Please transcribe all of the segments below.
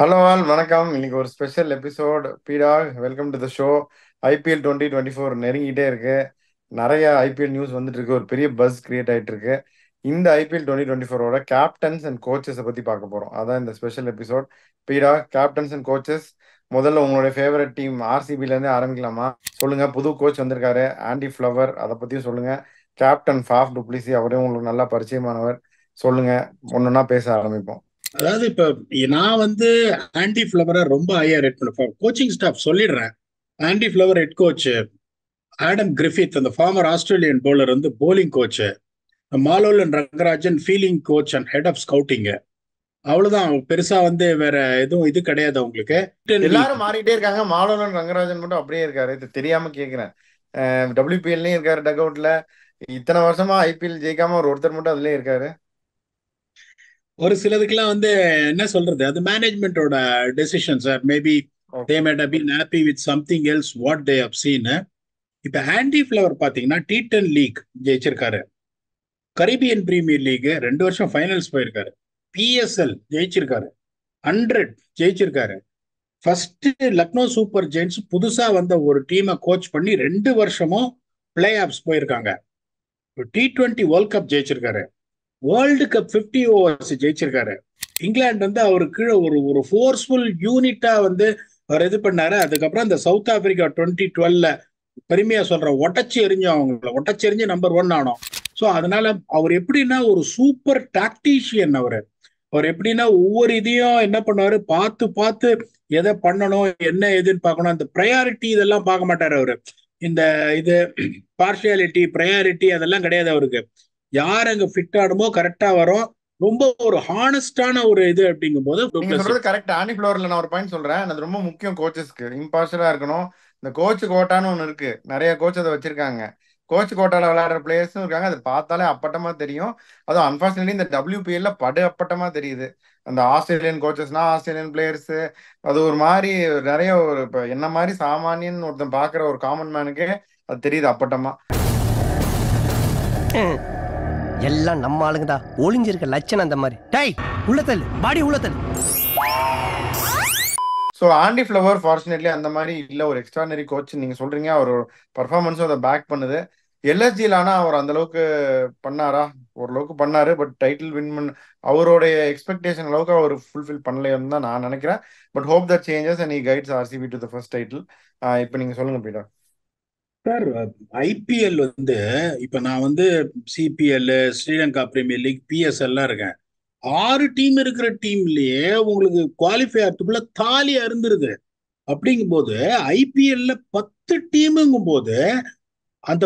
Hello all வணக்கம் இன்னைக்கு ஒரு ஸ்பெஷல் எபிசோட் பீடா welcome to the show IPL twenty twenty four நெருங்கிட்டே இருக்கு நிறைய ஐபிஎல் நியூஸ் வந்துட்டு இருக்கு ஒரு பெரிய பஸ் கிரியேட் ஆயிட்டு இருக்கு இந்த ஐபிஎல் டுவெண்ட்டி டுவெண்ட்டி ஃபோரோட கேப்டன்ஸ் அண்ட் கோச்சஸை பத்தி பார்க்க போறோம் அதான் இந்த ஸ்பெஷல் எபிசோட் பீடா கேப்டன்ஸ் அண்ட் கோச்சஸ் முதல்ல உங்களுடைய ஃபேவரட் டீம் ஆர்சிபில இருந்தே ஆரம்பிக்கலாமா சொல்லுங்க புது கோச் வந்திருக்காரு ஆண்டி ஃபிளவர் அதை பத்தியும் சொல்லுங்க கேப்டன் ஃபாஃப் டுப்ளிசி அவரே உங்களுக்கு நல்லா பரிச்சயமானவர் சொல்லுங்க ஒன்னொன்னா பேச ஆரம்பிப்போம் அதாவது இப்ப நான் வந்து ஆன்டி ஃபிளவரை ரொம்ப ஹையா ரேட் பண்ணுவேன் கோச்சிங் ஸ்டாஃப் சொல்லிடுறேன் Andy Flower head coach Adam Griffith அந்த ஃபார்மர் ஆஸ்திரேலியன் போலர் வந்து bowling coach Malolan Rangarajan fielding coach and head of ஸ்கவுட்டிங்கு அவ்வளவுதான் பெருசா வந்து வேற எதுவும் இது கிடையாது அவங்களுக்கு எல்லாரும் மாறிட்டே இருக்காங்க மாலோலன் ரங்கராஜன் மட்டும் அப்படியே இருக்காரு இது தெரியாம கேக்குறேன் டபிள்யூபிஎல்லையும் இருக்காரு டக் அவுட்ல இத்தனை வருஷமா ஐபிஎல் ஜெயிக்காம ஒரு ஒருத்தர் மட்டும் அதுலயே இருக்காரு ஒரு சிலதுக்கெல்லாம் வந்து என்ன சொல்றது அது மேனேஜ்மெண்டோட decision sir maybe they made been happy with something else what they have seen இப்போ ஹேண்டி ஃபிளவர் பார்த்தீங்கன்னா டி டென் லீக் ஜெயிச்சிருக்காரு கரீபியன் பிரீமியர் லீக் ரெண்டு வருஷம் ஃபைனல்ஸ் போயிருக்காரு பிஎஸ்எல் ஜெயிச்சிருக்காரு ஹண்ட்ரட் ஜெயிச்சிருக்காரு ஃபர்ஸ்ட் லக்னோ சூப்பர் ஜெயின்ஸ் புதுசா வந்த ஒரு டீமை கோச் பண்ணி ரெண்டு வருஷமும் பிளே ஆஃப்ஸ் போயிருக்காங்க டி டுவெண்ட்டி வேர்ல்ட் கப் ஜெயிச்சிருக்காரு வேர்ல்டு கப் பிப்டி ஓவர்ஸ் ஜெயிச்சிருக்காரு இங்கிலாந்து வந்து அவரு கீழே ஒரு ஒரு ஃபோர்ஸ்ஃபுல் யூனிட்டா வந்து அவர் இது பண்ணாரு அதுக்கப்புறம் இந்த சவுத் ஆப்பிரிக்கா டுவெண்ட்டி டுவெல்ல பெருமையா சொல்ற ஒட்டச்சி எரிஞ்சோம் அவங்கள ஒட்டச்சி எரிஞ்சு நம்பர் ஒன் ஆனோம் ஸோ அதனால அவர் எப்படின்னா ஒரு சூப்பர் டாக்டீஷியன் அவரு அவர் எப்படின்னா ஒவ்வொரு இதையும் என்ன பண்ணுவாரு பார்த்து பார்த்து எதை பண்ணணும் என்ன எதுன்னு பார்க்கணும் அந்த ப்ரையாரிட்டி இதெல்லாம் பார்க்க மாட்டாரு அவரு இந்த இது பார்ஷியாலிட்டி ப்ரையாரிட்டி அதெல்லாம் கிடையாது அவருக்கு யார் அங்க ஃபிட் ஆடுமோ கரெக்டா வரும் ரொம்ப ஒரு ஹானஸ்டான ஒரு இது அப்படிங்கும் போது கரெக்ட் ஆனி ஃபிளோர்ல நான் ஒரு பாயிண்ட் சொல்றேன் அது ரொம்ப முக்கியம் கோச்சஸ்க்கு இம்பாஸ்டரா இருக்கணும் இந்த கோச் கோட்டான்னு ஒன்று இருக்கு நிறைய கோச் அதை வச்சிருக்காங்க கோச் கோட்டால விளையாடுற பிளேயர்ஸும் இருக்காங்க அதை பார்த்தாலே அப்பட்டமா தெரியும் அதுவும் அன்பார்ச்சுனேட்லி இந்த டபிள்யூபிஎல்ல படு அப்பட்டமா தெரியுது அந்த ஆஸ்திரேலியன் கோச்சஸ்னா ஆஸ்திரேலியன் பிளேயர்ஸ் அது ஒரு மாதிரி நிறைய ஒரு இப்போ என்ன மாதிரி சாமானியன் ஒருத்தன் பாக்குற ஒரு காமன் மேனுக்கே அது தெரியுது அப்பட்டமா எல்லாம் நம்ம ஆளுங்க தான் ஒளிஞ்சிருக்க லட்சணம் அந்த மாதிரி டேய் உள்ளத்தல் பாடி உள்ளத்தல் ஸோ ஆண்டி ஃப்ளவர் ஃபார்ச்சுனேட்லி அந்த மாதிரி இல்லை ஒரு எக்ஸ்ட்ரானரி கோச் நீங்கள் சொல்கிறீங்க அவர் பர்ஃபார்மன்ஸும் அதை பேக் பண்ணுது எல்எஸ்ஜியில் ஆனால் அவர் அந்தளவுக்கு பண்ணாரா ஓரளவுக்கு பண்ணார் பட் டைட்டில் வின் பண்ண அவருடைய எக்ஸ்பெக்டேஷன் அளவுக்கு அவர் ஃபுல்ஃபில் பண்ணலைன்னு தான் நான் நினைக்கிறேன் but hope that changes and he guides RCB to the first title இப்போ நீங்கள் சொல்லுங்கள் பீட்டர் சார் ஐபிஎல் வந்து இப்ப நான் வந்து சிபிஎல் ஸ்ரீலங்கா பிரீமியர் லீக் பிஎஸ்எல்லாம் இருக்கேன் ஆறு டீம் இருக்கிற டீம்லயே உங்களுக்கு குவாலிஃபை ஆகிறதுக்குள்ள தாலி அருந்துருது அப்படிங்கும் போது ஐபிஎல்ல பத்து டீமுங்கும் போது அந்த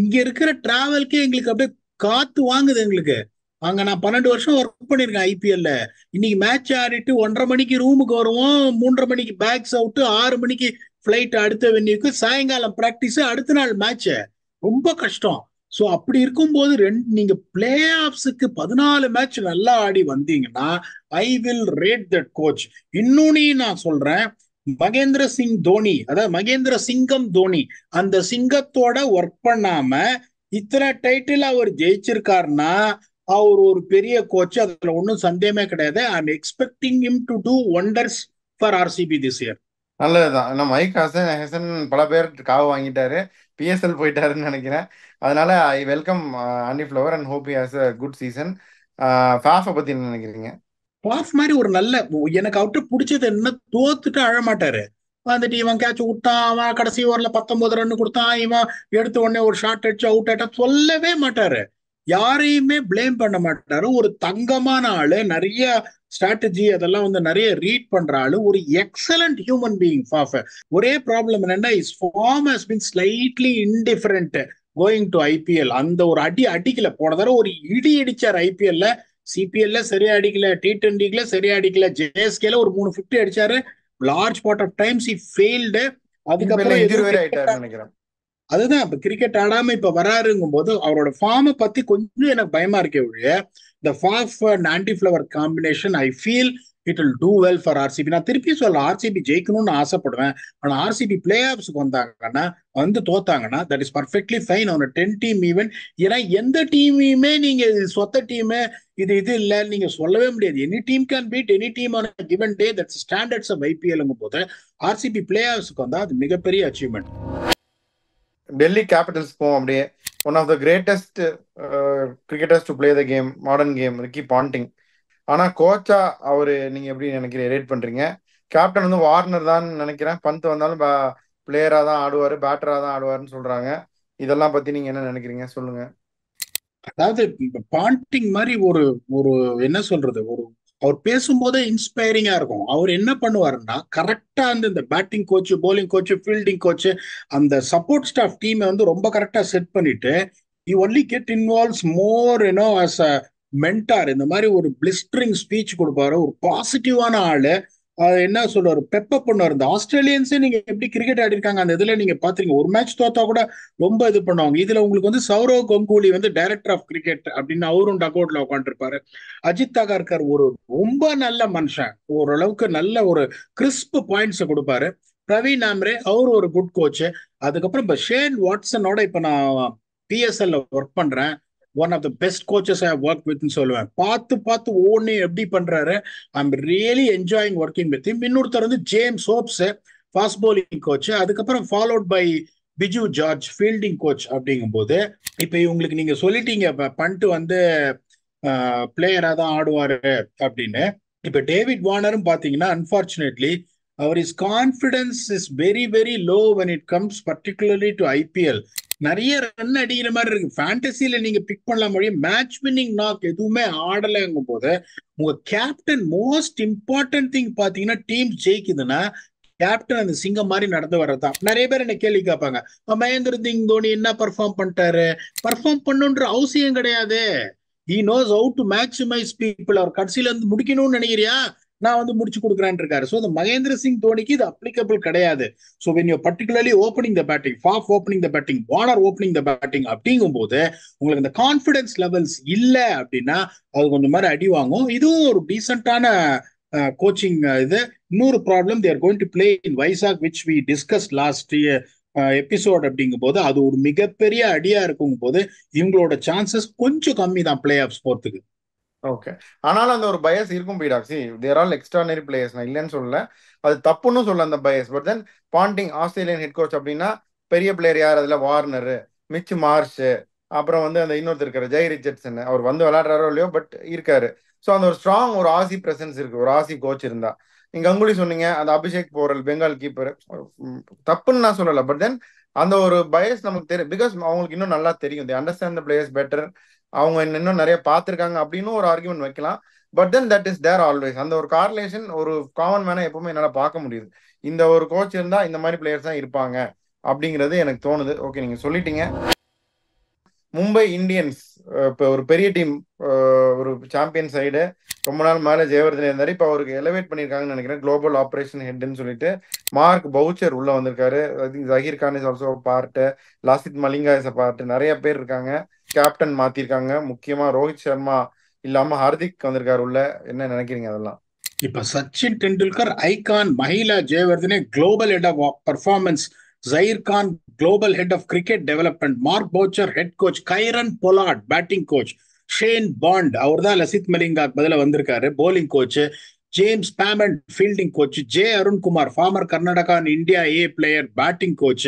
இங்க இருக்கிற டிராவல்க்கே எங்களுக்கு அப்படியே காத்து வாங்குது எங்களுக்கு அங்க நான் பன்னெண்டு வருஷம் ஒர்க் பண்ணிருக்கேன் ஐபிஎல்ல இன்னைக்கு மேட்ச் ஆடிட்டு ஒன்றரை மணிக்கு ரூமுக்கு வருவோம் மூன்றரை மணிக்கு பேக்ஸ் அவுட்டு ஆறு மணிக்கு ஃப்ளைட் அடுத்த வென்யூக்கு சாயங்காலம் ப்ராக்டிஸ் அடுத்த நாள் மேட்ச் ரொம்ப கஷ்டம் ஸோ அப்படி இருக்கும்போது ரெண்டு நீங்க பிளே ஆஃப்ஸுக்கு பதினாலு மேட்ச் நல்லா ஆடி வந்தீங்கன்னா I will rate that coach இன்னொன்னு நான் சொல்றேன் மகேந்திர சிங் தோனி அதாவது மகேந்திர சிங்கம் தோனி அந்த சிங்கத்தோட ஒர்க் பண்ணாம இத்தனை டைட்டில் அவர் ஜெயிச்சிருக்காருன்னா அவர் ஒரு பெரிய கோச் அதுல ஒன்றும் சந்தேகமே கிடையாது I am expecting him to do wonders for RCB this year நல்லதுதான் ஏன்னா மைக் ஹசன் ஹெசன் பல பேர் காவு வாங்கிட்டாரு பிஎஸ்எல் போயிட்டாருன்னு நினைக்கிறேன் அதனால I welcome Andy Flower and hope has a good season ஃபாஃபை பத்தி என்ன நினைக்கிறீங்க ஃபாஃப் மாதிரி ஒரு நல்ல எனக்கு அவர்கிட்ட பிடிச்சது என்ன தோத்துட்டு அழமாட்டாரு வந்துட்டு இவன் கேட்ச் விட்டான் அவன் கடைசி ஓவரில் பத்தொன்பது ரன் கொடுத்தான் இவன் எடுத்த உடனே ஒரு ஷார்ட் அடிச்சு அவுட் ஆட்டா சொல்லவே மாட்டாரு யாரையுமே பிளேம் பண்ண மாட்டாரு ஒரு தங்கமான ஆளு நிறைய ஸ்ட்ராட்டஜி அதெல்லாம் வந்து நிறைய ரீட் பண்ற ஆளு ஒரு எக்ஸலண்ட் ஹியூமன் பீயிங் ஒரே ப்ராப்ளம் என்னன்னா is form bin slightly indifferent going to IPL அந்த ஒரு அடி அடிக்கல போன தடவை ஒரு இடி அடிச்சார் ஐபிஎல்ல சிபிஎல்ல சரியா அடிக்கல டி டுவெண்ட்டில சரியா அடிக்கல ஜேஎஸ்கேல ஒரு மூணு ஃபிஃப்டி அடிச்சாரு large part of times he failed அதுக்கப்புறம் நினைக்கிறேன் அதுதான் இப்ப கிரிக்கெட் ஆடாம இப்ப வராருங்கும் போது அவரோட ஃபார்மை பத்தி கொஞ்சம் எனக்கு பயமா இருக்கே ஒழிய the Faf and Flower combination I feel it will do well for RCB நான் திருப்பி சொல்ல ஆர்சிபி ஜெயிக்கணும்னு ஆசைப்படுவேன் ஆனால் ஆர்சிபி பிளே ஆஃப்ஸுக்கு வந்தாங்கன்னா வந்து தோத்தாங்கன்னா தட் இஸ் பர்ஃபெக்ட்லி ஃபைன் அவன டென் டீம் ஈவன் ஏன்னா எந்த டீமையுமே நீங்க சொத்த டீம் இது இது இல்லை நீங்க சொல்லவே முடியாது any team can beat any team on given day that's standards of ஐபிஎல்ங்கும் போது ஆர்சிபி பிளே ஆஃப்ஸுக்கு வந்தால் அது மிகப்பெரிய அச்சீவ்மெண்ட் டெல்லி கேபிட்டல்ஸ் போவோம் அப்படியே one of the greatest cricketers to play the game modern game Ricky Ponting ஆனா கோச்சா அவரு நீங்க எப்படி நினைக்கிறீங்க ரேட் பண்றீங்க கேப்டன் வந்து வார்னர் தான் நினைக்கிறேன் பந்த் வந்தாலும் பிளேயரா தான் ஆடுவாரு பேட்டரா தான் ஆடுவாருன்னு சொல்றாங்க இதெல்லாம் பத்தி நீங்க என்ன நினைக்கிறீங்க சொல்லுங்க அதாவது பாண்டிங் மாதிரி ஒரு ஒரு என்ன சொல்றது ஒரு அவர் பேசும்போதே இன்ஸ்பைரிங்கா இருக்கும் அவர் என்ன பண்ணுவாருன்னா கரெக்டா வந்து இந்த batting coach bowling coach fielding coach அந்த சப்போர்ட் ஸ்டாஃப் டீமை வந்து ரொம்ப கரெக்டா செட் பண்ணிட்டு you only get involves more you know as a mentor இந்த மாதிரி ஒரு பிளிஸ்டரிங் ஸ்பீச் கொடுப்பாரு ஒரு பாசிட்டிவான ஆளு என்ன சொல்றாரு பெப்பப் பண்ணுவார் இந்த ஆஸ்திரேலியன்ஸே நீங்க எப்படி கிரிக்கெட் ஆடி இருக்காங்க அந்த இதுல நீங்க பாத்துருங்க ஒரு மேட்ச் தோத்தா கூட ரொம்ப இது பண்ணுவாங்க இதுல உங்களுக்கு வந்து சௌரவ் கங்குலி வந்து டைரக்டர் ஆஃப் கிரிக்கெட் அப்படின்னு அவரும் டக் அவுட்ல உட்காந்துருப்பாரு அஜித் அகர்கர் ஒரு ரொம்ப நல்ல மனுஷன் ஓரளவுக்கு நல்ல ஒரு கிறிஸ்ப் பாயிண்ட்ஸை கொடுப்பாரு பிரவீன் ஆம்ரே அவர் ஒரு குட் கோச் அதுக்கப்புறம் இப்ப ஷேன் வாட்ஸனோட இப்ப நான் பிஎஸ்எல்ல ஒர்க் பண்றேன் one of the best coaches I work வித்னு சொல்லுவேன் பார்த்து பார்த்து ஒவ்வொன்றையும் எப்படி பண்றாரு I am really enjoying working with இன்னொருத்தர் வந்து James Hopes fast bowling coach அதுக்கப்புறம் followed by Biju George fielding coach அப்படிங்கும்போது இப்போ இவங்களுக்கு நீங்க சொல்லிட்டீங்க பண்ணிட்டு வந்து பிளேயராக தான் ஆடுவார் அப்படின்னு இப்போ டேவிட் வார்னரும் பார்த்தீங்கன்னா அன்ஃபார்ச்சுனேட்லி அவர் his confidence is very very low when it comes particularly to IPL நிறைய ரன் அடிக்கிற மாதிரி இருக்கு ஃபேண்டசியில நீங்க பிக் பண்ணலாம் மொழியும் மேட்ச் வின்னிங் நாக் எதுவுமே ஆடலைங்கும் போது உங்க கேப்டன் மோஸ்ட் இம்பார்ட்டன்ட் திங் பாத்தீங்கன்னா டீம் ஜெயிக்குதுன்னா கேப்டன் அந்த சிங்கம் மாதிரி நடந்து வர்றதான் நிறைய பேர் என்ன கேள்வி கேட்பாங்க மகேந்திர சிங் தோனி என்ன பர்ஃபார்ம் பண்ணிட்டாரு பர்ஃபார்ம் பண்ணுன்ற அவசியம் கிடையாது he knows how to maximize people அவர் கடைசியில இருந்து முடிக்கணும்னு நினைக்கிறியா நான் வந்து முடிச்சு கொடுக்குறேன் இருக்காரு ஸோ இந்த மகேந்திர சிங் தோனிக்கு இது அப்ளிகபிள் கிடையாது so when you particularly opening the batting Faf opening the batting Warner opening the batting அப்படிங்கும் போது உங்களுக்கு இந்த கான்ஃபிடன்ஸ் லெவல்ஸ் இல்லை அப்படின்னா அது கொஞ்சம் மாதிரி அடி வாங்கும் இதுவும் ஒரு டீசெண்டான கோச்சிங் இது இன்னொரு problem there going to play in Vizag which we discuss last episode அப்படிங்கும் போது அது ஒரு மிகப்பெரிய அடியா இருக்குங்கும் போது இவங்களோட சான்சஸ் கொஞ்சம் கம்மி தான் பிளே ஆஃப் ஸ்போர்த்துக்கு ஓகே ஆனாலும் அந்த ஒரு பயஸ் இருக்கும் பீடாக்சி தேர் ஆல் எக்ஸ்ட்ரானரி பிளேயர்ஸ் நான் இல்லைன்னு சொல்லல அது தப்புன்னு சொல்ல அந்த bias but then Ponting Australian head coach அப்படின்னா பெரிய பிளேயர் யார் அதுல வார்னர் மிச் மார்ஷ் அப்புறம் வந்து அந்த இன்னொருத்தர் இருக்கிற ஜெய் ரிச்சர்ட்ஸன் அவர் வந்து விளையாடுறாரோ இல்லையோ பட் இருக்காரு ஸோ அந்த ஒரு ஸ்ட்ராங் ஒரு ஆசி பிரசன்ஸ் இருக்கு ஒரு ஆசி கோச் இருந்தா நீங்க கங்குலி சொன்னீங்க அந்த அபிஷேக் போரல் பெங்கால் கீப்பர் தப்புன்னு நான் சொல்லல பட் தென் அந்த ஒரு பயஸ் நமக்கு தெரியும் பிகாஸ் அவங்களுக்கு இன்னும் நல்லா தெரியும் they understand the players better அவங்க இன்னும் நிறைய பார்த்துருக்காங்க அப்படின்னு ஒரு ஆர்குமெண்ட் வைக்கலாம் but then that is there always அந்த ஒரு கார்லேஷன் ஒரு காமன் மேனை எப்பவுமே என்னால் பார்க்க முடியுது இந்த ஒரு கோச் இருந்தால் இந்த மாதிரி பிளேயர்ஸ் தான் இருப்பாங்க அப்படிங்கிறது எனக்கு தோணுது ஓகே நீங்கள் சொல்லிட்டீங்க மும்பை இந்தியன்ஸ் இப்போ ஒரு பெரிய டீம் ஒரு சாம்பியன் சைடு ரொம்ப நாள் மேலே ஜெயவர்தன் இருந்தார் இப்போ அவருக்கு எலவேட் பண்ணியிருக்காங்கன்னு நினைக்கிறேன் குளோபல் ஆப்ரேஷன் ஹெட்னு சொல்லிட்டு மார்க் பவுச்சர் உள்ளே வந்திருக்காரு Zaheer Khan is also part Lasith Malinga is part நிறைய பேர் இருக்காங்க கேப்டன் மாத்திருக்காங்க முக்கியமா ரோஹித் சர்மா இல்லாம ஹார்திக் வந்திருக்காரு உள்ள என்ன நினைக்கிறீங்க அதெல்லாம் இப்ப Sachin Tendulkar icon Mahela Jayawardene global head of performance Zaheer Khan global head of cricket development Mark Boucher head coach Kieron Pollard batting coach Shane Bond அவர் தான் லசித் மலிங்காக்கு பதில வந்திருக்காரு bowling coach James Pamment fielding coach J Arunkumar former Karnataka and India A player batting coach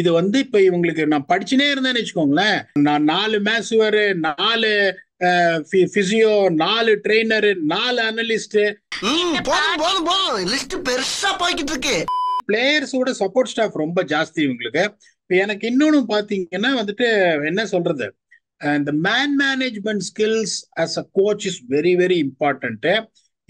இது வந்து இப்ப இவங்களுக்கு நான் படிச்சுனே இருந்தேன் வச்சுக்கோங்களேன் நான் நாலு மேசுவர் நாலு பிசியோ நாலு ட்ரெய்னர் நாலு அனலிஸ்ட் லிஸ்ட் பெருசா போய்கிட்டு இருக்கு பிளேயர்ஸ் பிளேயர்ஸோட சப்போர்ட் ஸ்டாஃப் ரொம்ப ஜாஸ்தி இவங்களுக்கு இப்ப எனக்கு இன்னொன்னு பாத்தீங்கன்னா வந்துட்டு என்ன சொல்றது இந்த man management skills as a coach is very very important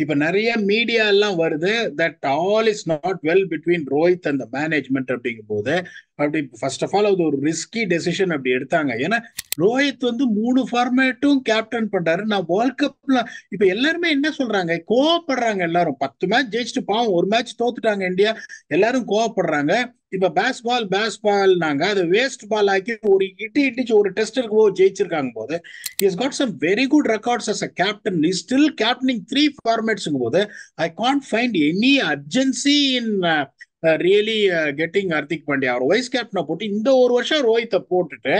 இப்ப நிறைய மீடியா எல்லாம் வருது that all is not well between Rohit and management அப்படிங்கும் போது அப்படி ஃபர்ஸ்ட் ஆஃப் ஆல் அது ஒரு ரிஸ்கி டெசிஷன் அப்படி எடுத்தாங்க ஏன்னா ரோஹித் வந்து மூணு ஃபார்மேட்டும் கேப்டன் பண்றாரு நான் வேர்ல்ட் கப்ல இப்ப எல்லாருமே என்ன சொல்றாங்க கோவப்படுறாங்க எல்லாரும் பத்து மேட்ச் ஜெயிச்சுட்டு பாவம் ஒரு மேட்ச் தோத்துட்டாங்க இந்தியா எல்லாரும் கோவப்படுறாங்க இப்ப பேஸ் பால் பேஸ் பால்னாங்க அதை வேஸ்ட் பால் ஆக்கி ஒரு இட்டி இட்டிச்சு ஒரு டெஸ்டருக்கு போது ஜெயிச்சிருக்காங்க போது is got some very good records as a captain is still captaining three ஃபார்மேட்ஸுங்க போது I can't find any urgency in really getting Hardik Pandya அவர் வைஸ் கேப்டனை போட்டு இந்த ஒரு வருஷம் ரோஹித்தை போட்டுட்டு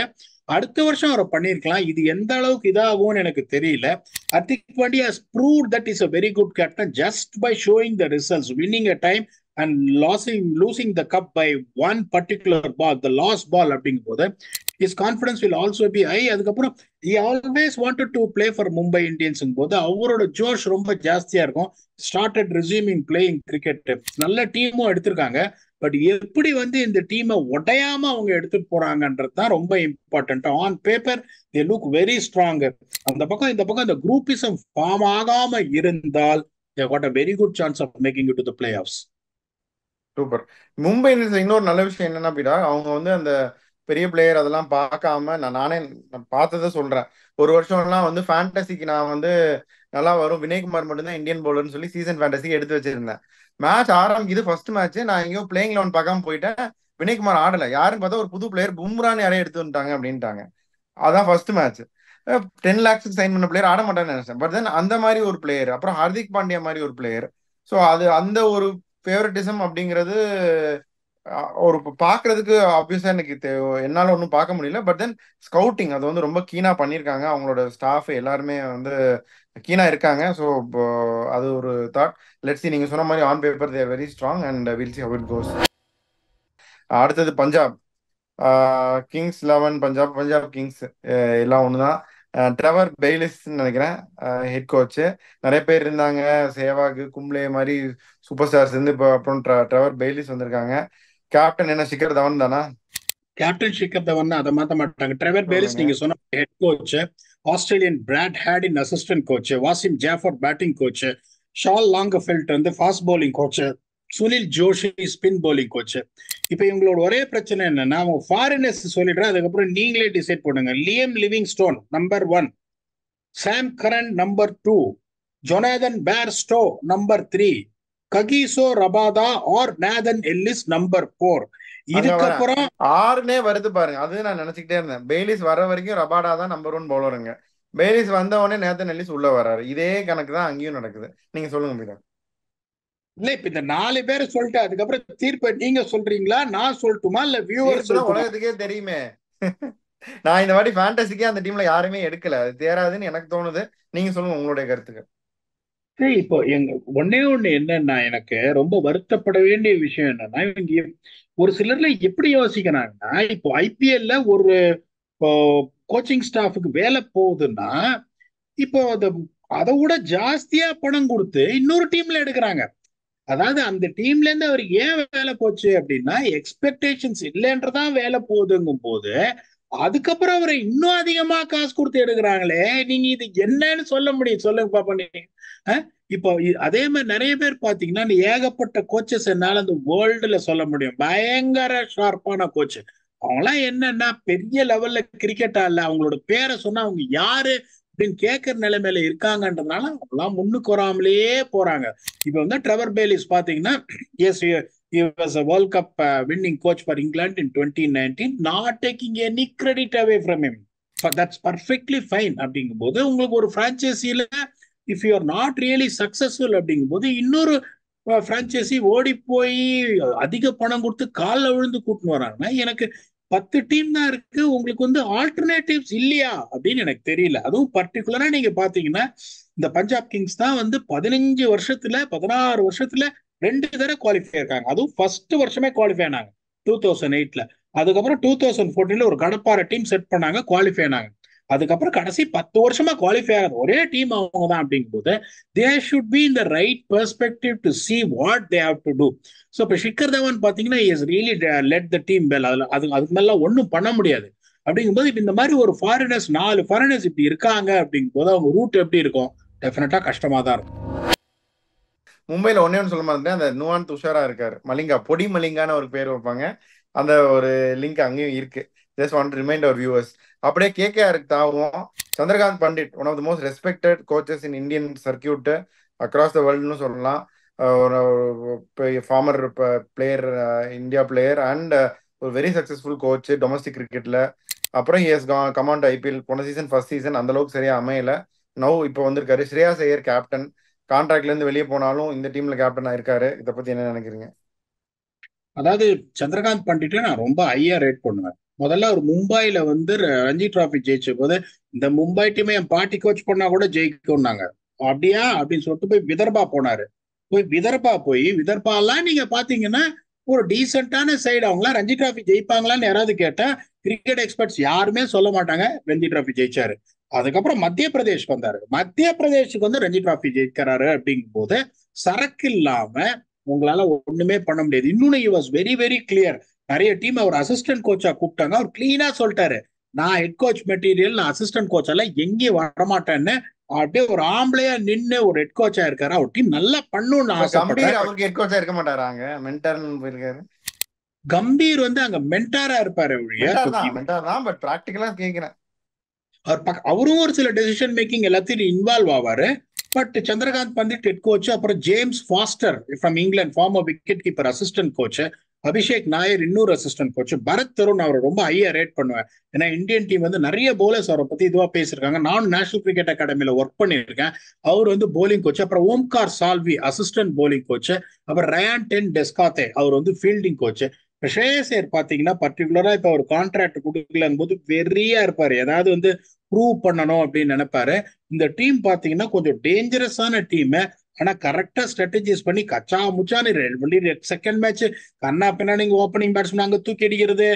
அடுத்த வருஷம் அவரை பண்ணியிருக்கலாம் இது எந்த அளவுக்கு இதாகும்னு எனக்கு தெரியல Hardik Pandya prove that is a very good captain just by showing the results winning a time and losing losing the cup by one particular ball the last ball அப்படிங்கும் போது his confidence will also be high அதுக்கப்புறம் he always wanted to play for Mumbai இந்தியன்ஸுங்க போது அவரோட ஜோஷ் ரொம்ப ஜாஸ்தியா இருக்கும் started ரிசியூமிங் playing cricket நல்ல டீமும் எடுத்திருக்காங்க பட் எப்படி வந்து இந்த டீமை உடையாம அவங்க எடுத்துட்டு போறாங்கன்றது தான் ரொம்ப important on paper they look very strong அந்த பக்கம் இந்த பக்கம் இந்த குரூப்பிசம் ஃபார்ம் ஆகாம இருந்தால் they what a very good chance of making to the playoffs super Mumbai Indians இன்னொரு நல்ல விஷயம் என்னன்னா பீடா அவங்க வந்து அந்த பெரிய பிளேயர் அதெல்லாம் பார்க்காம நான் நானே பார்த்ததை சொல்றேன் ஒரு வருஷம் எல்லாம் வந்து ஃபேண்டசிக்கு நான் வந்து நல்லா வரும் வினய்குமார் மட்டும்தான் இந்தியன் பவுலர்னு சொல்லி சீசன் ஃபேண்டசிக்கு எடுத்து வச்சிருந்தேன் மேட்ச் ஆரம்பிக்குது ஃபர்ஸ்ட் மேட்ச் நான் எங்கேயோ பிளேயிங் லெவன் பார்க்காம போயிட்டேன் வினய்குமார் ஆடலை யாருன்னு பார்த்தா ஒரு புது பிளேயர் பும்ரான்னு யாரையும் எடுத்து வந்துட்டாங்க அப்படின்ட்டாங்க அதான் ஃபர்ஸ்ட் மேட்ச் டென் லேக்ஸுக்கு சைன் பண்ண பிளேயர் ஆட மாட்டேன்னு நினைச்சேன் பட் தென் அந்த மாதிரி ஒரு பிளேயர் அப்புறம் ஹார்திக் பாண்டியா மாதிரி ஒரு பிளேயர் ஸோ அது அந்த ஒரு ஃபேவரட்டிசம் அப்படிங்கிறது ஒரு பாக்குறதுக்கு ஆப்வியஸா எனக்கு என்னால ஒன்றும் பார்க்க முடியல பட் தென் ஸ்கவுட்டிங் அது வந்து ரொம்ப கீனா பண்ணியிருக்காங்க அவங்களோட ஸ்டாஃப் எல்லாருமே வந்து கீனா இருக்காங்க ஸோ அது ஒரு தாட் சி நீங்க சொன்ன மாதிரி on paper there very strong and will see how it goes அடுத்தது Punjab Kings Eleven Punjab Punjab Kings எல்லாம் தான் ட்ரெவர் பெய்லிஸ் நினைக்கிறேன் ஹெட் கோச்சு நிறைய பேர் இருந்தாங்க சேவாக் கும்ளே மாதிரி சூப்பர் ஸ்டார்ஸ் இருந்து இப்போ அப்புறம் ட்ரெவர் பெய்லிஸ் வந்திருக்காங்க கேப்டன் என்ன சிக்கர் தவன் தானா கேப்டன் சிக்கர் தவன் அதை மாத்த மாட்டாங்க ட்ரெவர் பேரிஸ் நீங்க சொன்ன head coach Australian Brad Haddin assistant coach Wasim Jaffer batting coach Charl Langeveldt வந்து fast bowling coach Sunil Joshi spin bowling coach இப்போ இவங்களோட ஒரே பிரச்சனை என்னன்னா அவங்க ஃபாரினர்ஸ் சொல்லிடுறேன் அதுக்கப்புறம் நீங்களே டிசைட் பண்ணுங்க Liam Livingstone number one Sam Curran number two Jonathan Bairstow number three Kagiso Rabada or Nathan Ellis number four இதுக்கப்புறம் ஆறுனே வருது பாருங்க அது நான் நினைச்சுக்கிட்டே இருந்தேன் பெய்லிஸ் வர வரைக்கும் ரபாடா தான் நம்பர் ஒன் போலருங்க பெய்லிஸ் வந்த உடனே நேதன் எல்லிஸ் உள்ள வராரு இதே கணக்கு தான் அங்கேயும் நடக்குது நீங்க சொல்லுங்க மீரா இல்ல இப்ப இந்த நாலு பேர் சொல்லிட்டு அதுக்கப்புறம் தீர்ப்பை நீங்க சொல்றீங்களா நான் சொல்லட்டுமா இல்ல வியூவர் உலகத்துக்கே தெரியுமே நான் இந்த மாதிரி ஃபேண்டசிக்கே அந்த டீம்ல யாருமே எடுக்கல அது தேராதுன்னு எனக்கு தோணுது நீங்க சொல்லுங்க உங்களுடைய கருத்துக்கள் இப்போ எங்க ஒன்னே ஒண்ணு என்னன்னா எனக்கு ரொம்ப வருத்தப்பட வேண்டிய விஷயம் என்னன்னா இவங்க ஒரு சிலர்ல எப்படி யோசிக்கிறாங்கன்னா இப்போ ஐபிஎல்ல ஒரு கோச்சிங் ஸ்டாஃபுக்கு வேலை போகுதுன்னா இப்போ அதை விட ஜாஸ்தியா பணம் கொடுத்து இன்னொரு டீம்ல எடுக்கிறாங்க அதாவது அந்த டீம்ல இருந்து அவர் ஏன் வேலை போச்சு அப்படின்னா எக்ஸ்பெக்டேஷன்ஸ் இல்லைன்றதான் வேலை போகுதுங்கும் போது அதுக்கப்புறம் அவரை இன்னும் அதிகமா காசு கொடுத்து எடுக்கிறாங்களே நீங்க இது என்னன்னு சொல்ல முடியும் சொல்லுங்க பாப்பா நீங்க இப்போ அதே மாதிரி நிறைய பேர் பாத்தீங்கன்னா இந்த ஏகப்பட்ட கோச்சஸ் என்னால அந்த வேர்ல்டுல சொல்ல முடியும் பயங்கர ஷார்ப்பான கோச் அவங்களாம் என்னன்னா பெரிய லெவல்ல கிரிக்கெட்டா இல்ல அவங்களோட பேரை சொன்னா அவங்க யாரு அப்படின்னு கேட்கற நிலைமையில இருக்காங்கன்றதுனால அவங்களாம் முன்னுக்கு வராமலேயே போறாங்க இப்ப வந்து ட்ரெவர் பேலிஸ் பாத்தீங்கன்னா yes He was a World Cup uh, winning coach for England in 2019. Not taking any credit away from him. So that's perfectly fine அப்படிங்கும் போது உங்களுக்கு ஒரு ஃப்ரான்ச்சைசியில் if you are not really successful அப்படிங்கும் போது இன்னொரு franchisee uh, ஓடி போய் அதிக பணம் கொடுத்து காலில் விழுந்து கூட்டின்னு வராங்கன்னா எனக்கு பத்து டீம் தான் இருக்கு உங்களுக்கு வந்து ஆல்டர்னேட்டிவ்ஸ் இல்லையா அப்படின்னு எனக்கு தெரியல அதுவும் பர்டிகுலரா நீங்க பாத்தீங்கன்னா இந்த பஞ்சாப் கிங்ஸ் தான் வந்து பதினஞ்சு வருஷத்துல பதினாறு வருஷத்துல ரெண்டு தடவை குவாலிஃபை இருக்காங்க அதுவும் ஃபர்ஸ்ட் வருஷமே குவாலிஃபை ஆனாங்க டூ தௌசண்ட் எயிட்ல அதுக்கப்புறம் டூ தௌசண்ட் ஃபோர்டீன்ல ஒரு கடப்பாறை டீம் செட் பண்ணாங்க குவாலிஃபை ஆனாங்க அதுக்கப்புறம் கடைசி பத்து வருஷமா குவாலிஃபை ஆகாது ஒரே டீம் அவங்க தான் அப்படிங்கும் போது they should be the right perspective to see what they have to do so இப்போ ஷிக்கர் தவன் பார்த்தீங்கன்னா is really led the team well அதில் அது அதுக்கு மேலே ஒன்றும் பண்ண முடியாது அப்படிங்கும்போது இப்போ இந்த மாதிரி ஒரு ஃபாரினர்ஸ் நாலு ஃபாரினர்ஸ் இப்படி இருக்காங்க அப்படிங்கும் போது அவங்க ரூட் எப்படி இருக்கும் டெஃபினட்டா கஷ்டமா தான் இருக்கும் மும்பையில ஒன்னே ஒன்று சொல்ல மாதிரி அந்த நுவான் துஷாரா இருக்காரு மலிங்கா பொடி மலிங்கான ஒரு பேர் வைப்பாங்க அந்த ஒரு லிங்க் அங்கேயும் இருக்கு just one remind our viewers அப்படியே கே கே ஆருக்கு தாவும் Chandrakant Pandit one of the most respected coaches in Indian circuit across the வேர்ல்டுன்னு சொல்லலாம் ஒரு former player India player and ஒரு வெரி சக்ஸஸ்ஃபுல் கோச் டொமஸ்டிக் கிரிக்கெட்ல அப்புறம் எஸ் கமாண்ட் ஐபிஎல் போன சீசன் ஃபர்ஸ்ட் சீசன் அந்த அளவுக்கு சரியா அமையல நோ இப்போ வந்திருக்காரு ஸ்ரேயா சையர் கேப்டன் இருந்து வெளியே போனாலும் இந்த டீம்ல கேப்டன் ஆயிருக்காரு இதை பத்தி என்ன நினைக்கிறீங்க அதாவது சந்திரகாந்த் பண்டிகிட்ட நான் ரொம்ப ஹையா ரேட் பண்ணுவேன் முதல்ல ஒரு மும்பாயில வந்து ரஞ்சி டிராஃபி ஜெயிச்ச போது இந்த மும்பை டீமை என் பாட்டி கோச் பண்ணா கூட ஜெயிக்கும்னாங்க அப்படியா அப்படின்னு சொல்லிட்டு போய் விதர்பா போனாரு போய் விதர்பா போய் விதர்பா எல்லாம் நீங்க பாத்தீங்கன்னா ஒரு டீசென்டான சைடு அவங்களாம் ரஞ்சி டிராஃபி ஜெயிப்பாங்களான்னு யாராவது கேட்டா கிரிக்கெட் எக்ஸ்பர்ட்ஸ் யாருமே சொல்ல மாட்டாங்க ரஞ்சி டிராஃபி ஜெயிச்சாரு அதுக்கப்புறம் மத்திய பிரதேஷ் வந்தாரு மத்திய பிரதேஷுக்கு வந்து ரஞ்சி டிராஃபி ஜெயிக்கிறாரு அப்படிங்கும் போது சரக்கு இல்லாம உங்களால ஒண்ணுமே பண்ண முடியாது இன்னொன்னு he was very very clear நிறைய டீம் அவர் அசிஸ்டன்ட் கோச்சா கூப்பிட்டாங்க அவர் கிளீனா சொல்லிட்டாரு நான் ஹெட் கோச் மெட்டீரியல் நான் அசிஸ்டன்ட் கோச்சால எங்கேயும் வரமாட்டேன்னு அப்படியே ஒரு ஆம்பளையா நின்னு ஒரு ஹெட் கோச்சா இருக்காரு அவர் டீம் நல்லா பண்ணும்னு ஆசைப்படுறாரு அவருக்கு ஹெட் இருக்க கம்பீர் வந்து அங்க மென்டாரா இருப்பாரு தான் பட் பிராக்டிக்கலா கேக்குறேன் அவர் பக் அவரும் ஒரு சில டெசிஷன் மேக்கிங் எல்லாத்தையும் இன்வால்வ் ஆவாரு but Chandrakant Pandit head coach அப்புறம் James Foster from England former wicket keeper assistant coach Abhishek Nayar இன்னொரு அசிஸ்டன்ட் கோச் பரத் தருண் அவரை ரொம்ப ஹையா ரேட் பண்ணுவேன் ஏன்னா இந்தியன் டீம் வந்து நிறைய போலர்ஸ் அவரை பத்தி இதுவா பேசியிருக்காங்க நானும் நேஷனல் கிரிக்கெட் அகாடமியில ஒர்க் பண்ணியிருக்கேன் அவர் வந்து போலிங் கோச் அப்புறம் Omkar Salvi assistant bowling coach அப்புறம் ரயான் டென் டெஸ்காத்தே அவர் வந்து ஃபீல்டிங் கோச்சு இப்போ பார்த்தீங்கன்னா பர்டிகுலராக இப்போ ஒரு கான்ட்ராக்ட் கொடுக்கலன் போது வெறியா இருப்பார் ஏதாவது வந்து ப்ரூவ் பண்ணணும் அப்படின்னு நினைப்பாரு இந்த டீம் பார்த்தீங்கன்னா கொஞ்சம் டேஞ்சரஸான டீமு ஆனால் கரெக்டாக ஸ்ட்ராட்டஜிஸ் பண்ணி கச்சா முச்சான்னு செகண்ட் மேட்ச் கண்ணா பின்னா நீங்கள் ஓப்பனிங் பேட்ஸ்மேன் அங்கே தூக்கி அடிக்கிறது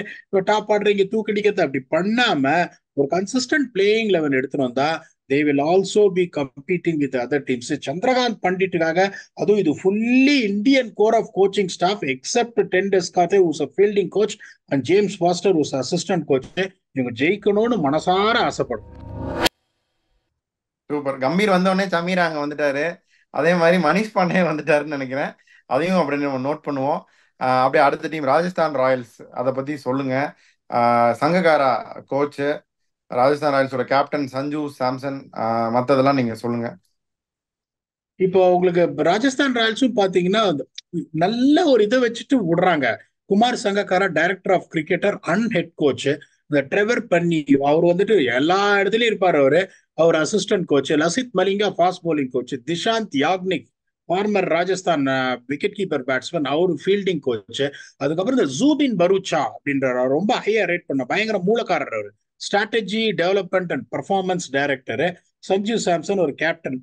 டாப் ஆடுறீங்க தூக்கி அடிக்கிறது அப்படி பண்ணாமல் ஒரு கன்சிஸ்டன்ட் பிளேயிங் லெவன் எடுத்துகிட்டு வந்தால் they will also be competing with other teams Chandrakant பண்டிட்டுக்காக அதுவும் இது fully Indian core of coaching staff except ten Doeschate who's a fielding coach and James Foster who's assistant coach இவங்க ஜெயிக்கணும்னு மனசார ஆசைப்படும் சூப்பர் கம்பீர் வந்தோடனே சமீர் அங்கே வந்துட்டாரு அதே மாதிரி மணிஷ் பாண்டே வந்துட்டாருன்னு நினைக்கிறேன் அதையும் அப்படி நம்ம நோட் பண்ணுவோம் அப்படியே அடுத்த டீம் ராஜஸ்தான் ராயல்ஸ் அதை பத்தி சொல்லுங்க சங்ககாரா கோச்சு ராஜஸ்தான் ராயல்ஸோட கேப்டன் சஞ்சு சாம்சன் மற்றதெல்லாம் நீங்க சொல்லுங்க இப்போ உங்களுக்கு ராஜஸ்தான் ராயல்ஸும் பாத்தீங்கன்னா நல்ல ஒரு இதை வச்சுட்டு விடுறாங்க Kumar Sangakkara director of cricketer and head coach இந்த ட்ரெவர் பண்ணி அவர் வந்துட்டு எல்லா இடத்துலயும் இருப்பார் அவரு அவர் assistant coach Lasith Malinga fast bowling coach Dishant Yagnik former Rajasthan wicket keeper batsman அவர் ஃபீல்டிங் கோச் அதுக்கப்புறம் இந்த ஜூபின் பரூச்சா அப்படின்ற ரொம்ப ஹையா ரேட் பண்ண பயங்கர மூலக்காரர் அவர் strategy development and performance director Sanjeev Samson ஒரு கேப்டன்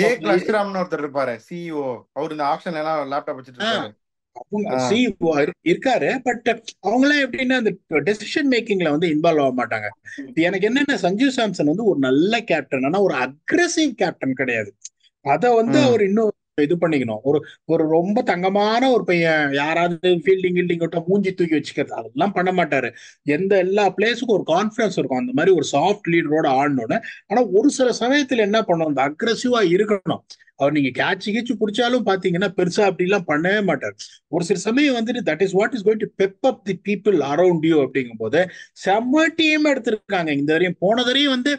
ஜே ஒருத்தர் இருப்பாரு சிஇஓ e அவர் இந்த ஆப்ஷன் எல்லாம் லேப்டாப் வச்சுட்டு சிஇஓ e இருக்காரு பட் அவங்களாம் எப்படின்னா அந்த டெசிஷன் மேக்கிங்ல வந்து இன்வால்வ் ஆக மாட்டாங்க எனக்கு என்னன்னா சஞ்சீவ் சாம்சன் வந்து ஒரு நல்ல கேப்டன் ஆனா ஒரு அக்ரஸிவ் கேப்டன் கிடையாது அத வந்து அவர் இன்னும் இது பண்ணிக்கணும் ஒரு ஒரு ரொம்ப தங்கமான ஒரு பையன் யாராவது ஃபீல்டிங் கீல்டிங் விட்டா மூஞ்சி தூக்கி வச்சுக்கிறது அதெல்லாம் பண்ண மாட்டாரு எந்த எல்லா பிளேஸுக்கும் ஒரு கான்ஃபிடன்ஸ் இருக்கும் அந்த மாதிரி ஒரு சாஃப்ட் லீடரோட ஆடணும்னு ஆனா ஒரு சில சமயத்துல என்ன பண்ணணும் அந்த அக்ரெசிவா இருக்கணும் அவர் நீங்க கேட்சி கேச்சு பிடிச்சாலும் பாத்தீங்கன்னா பெருசா அப்படிலாம் பண்ணவே மாட்டார் ஒரு சில சமயம் வந்துட்டு that is what is going to pep up the people around you அப்படிங்கும் போது செம்ம டீம் எடுத்திருக்காங்க இந்த வரையும் போனதரையும் வந்து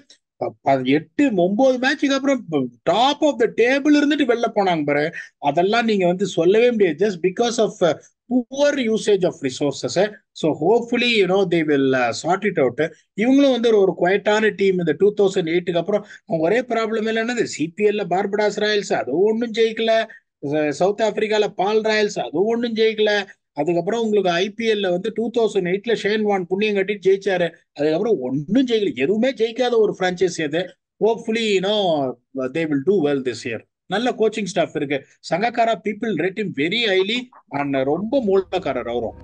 எட்டு ஒன்பது மேட்சுக்கு அப்புறம் டாப் ஆஃப் த டேபிள் இருந்துட்டு வெளில போனாங்க பாரு அதெல்லாம் நீங்க வந்து சொல்லவே முடியாது just because of poor usage of resources so hopefully you know they will sort it out இவங்களும் வந்து ஒரு குவைட்டான டீம் இந்த டூ தௌசண்ட் எயிட்டுக்கு அப்புறம் அவங்க ஒரே ப்ராப்ளம் இல்லைன்னது சிபிஎல்ல பார்படாஸ் ராயல்ஸ் அதுவும் ஒன்றும் ஜெயிக்கல சவுத் ஆப்பிரிக்கால பால் ராயல்ஸ் அதுவும் ஒன்றும் ஜெயிக்கல அதுக்கப்புறம் உங்களுக்கு ஐபிஎல்ல வந்து டூ தௌசண்ட் எயிட்ல ஷேன் வான் புண்ணியம் கட்டி ஜெயிச்சாரு அதுக்கப்புறம் ஒன்னும் ஜெயிக்கல எதுவுமே ஜெயிக்காத ஒரு பிரான்ச்சைசி அது hopefully you know they will do well this year நல்ல கோச்சிங் ஸ்டாஃப் இருக்கு Sangakkara people rate him very highly and ரொம்ப மூலக்காரர் அவரும்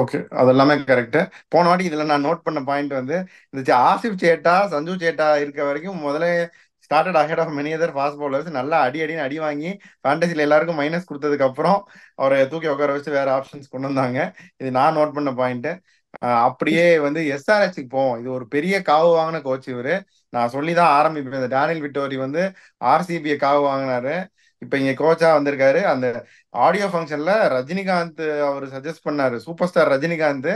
ஓகே அது எல்லாமே கரெக்டு போன வாட்டி இதுல நான் நோட் பண்ண பாயிண்ட் வந்து இந்த ஆசிப் சேட்டா சஞ்சு சேட்டா இருக்க வரைக்கும் முதல்ல started ahead of many other fast bowlers நல்லா அடி அடினு அடி வாங்கி ஃபேண்டசியில் எல்லாருக்கும் மைனஸ் கொடுத்ததுக்கு அப்புறம் அவரை தூக்கி உட்கார வச்சு வேற ஆப்ஷன்ஸ் கொண்டு வந்தாங்க இது நான் நோட் பண்ண பாயிண்ட் அப்படியே வந்து எஸ்ஆர்ஹெச்சுக்கு போவோம் இது ஒரு பெரிய காவு வாங்கின கோச் இவரு நான் சொல்லி தான் ஆரம்பிப்பேன் இந்த டேனியல் விட்டோரி வந்து ஆர்சிபியை காவு வாங்கினாரு இப்ப இங்க கோச்சா வந்திருக்காரு அந்த ஆடியோ ஃபங்க்ஷன்ல ரஜினிகாந்த் அவர் சஜஸ்ட் பண்ணாரு சூப்பர் ஸ்டார் ரஜினிகாந்த்